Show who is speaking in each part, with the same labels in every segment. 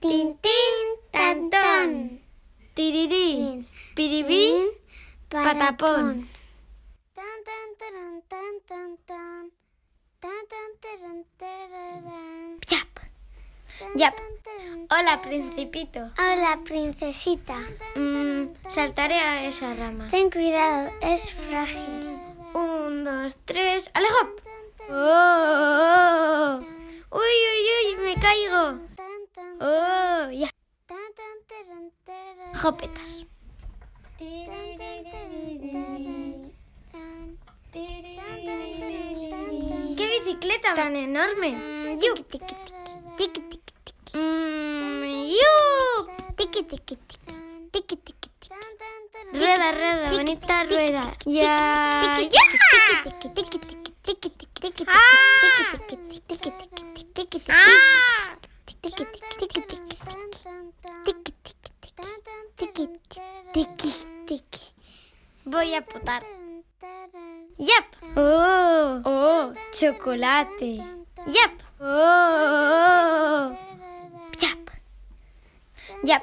Speaker 1: Tintin tan, tantón. tirirí,
Speaker 2: piribín, patapón. tan Yap. Yap. Hola, principito. Hola, princesita. Mm, saltaré a esa rama. Ten cuidado, es frágil. Un, dos, tres. alejo. ¡Oh! ¡Qué bicicleta tan enorme! Rueda, rueda, bonita rueda. Ya, Tiki, tiki. Voy a putar. Yep. Oh, oh, chocolate. Yep. Oh, oh, oh. yep. Yep.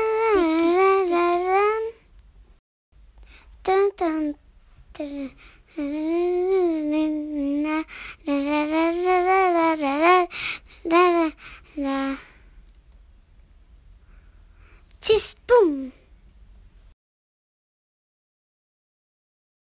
Speaker 1: Dun, dun, dun, Just boom.